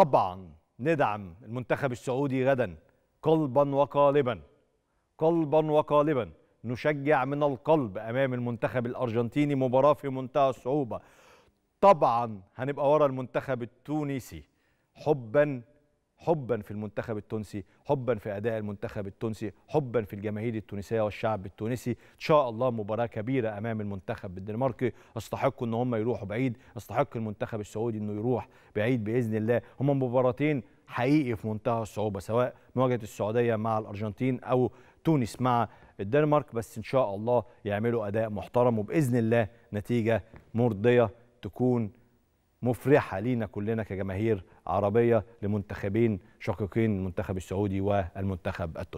طبعا ندعم المنتخب السعودي غدا قلبا وقالبا قلبا وقالبا نشجع من القلب امام المنتخب الارجنتيني مباراه في منتهى الصعوبه طبعا هنبقى ورا المنتخب التونسي حبا حبا في المنتخب التونسي حبا في أداء المنتخب التونسي حبا في الجماهير التونسية والشعب التونسي إن شاء الله مباراة كبيرة أمام المنتخب الدنماركي استحقوا أن هم يروحوا بعيد استحق المنتخب السعودي أنه يروح بعيد بإذن الله هم مباراتين حقيقي في منتهى الصعوبة سواء مواجهة السعودية مع الأرجنتين أو تونس مع الدنمارك بس إن شاء الله يعملوا أداء محترم وبإذن الله نتيجة مرضية تكون مفرحه لينا كلنا كجماهير عربيه لمنتخبين شقيقين المنتخب السعودي والمنتخب التونسي